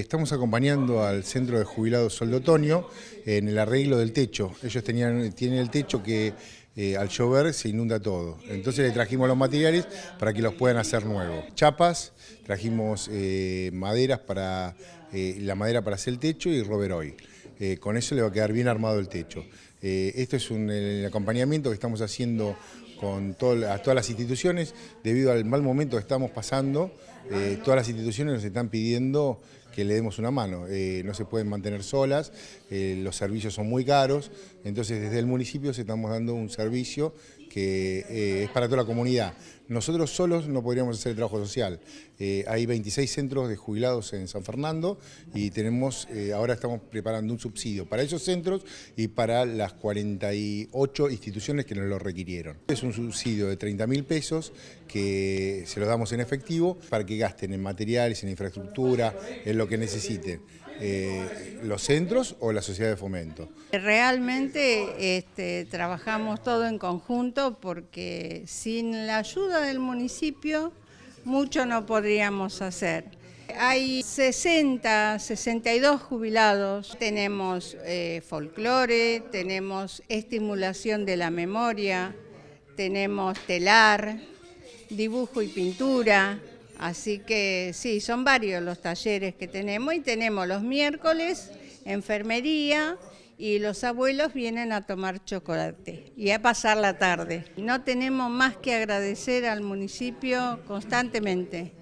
Estamos acompañando al Centro de Jubilados Sol de Otoño en el arreglo del techo. Ellos tienen el techo que eh, al llover se inunda todo. Entonces le trajimos los materiales para que los puedan hacer nuevos. Chapas, trajimos eh, maderas para eh, la madera para hacer el techo y roberoy. con eso le va a quedar bien armado el techo. esto es un el acompañamiento que estamos haciendo con a todas las instituciones, debido al mal momento que estamos pasando, todas las instituciones nos están pidiendo que le demos una mano. Eh, no se pueden mantener solas, eh, los servicios son muy caros, entonces desde el municipio se estamos dando un servicio que eh, es para toda la comunidad. Nosotros solos no podríamos hacer el trabajo social. hay 26 centros de jubilados en San Fernando y tenemos, ahora estamos preparando un subsidio para esos centros y para las 48 instituciones que nos lo requirieron. Es un subsidio de 30 mil pesos que se los damos en efectivo para que gasten en materiales, en infraestructura, en lo que necesiten, eh, los centros o la sociedad de fomento. Realmente este, trabajamos todo en conjunto porque sin la ayuda del municipio mucho no podríamos hacer. Hay 60, 62 jubilados, tenemos eh, folclore, tenemos estimulación de la memoria, tenemos telar, dibujo y pintura, Así que sí, son varios los talleres que tenemos y tenemos los miércoles enfermería y los abuelos vienen a tomar chocolate y a pasar la tarde. no tenemos más que agradecer al municipio constantemente.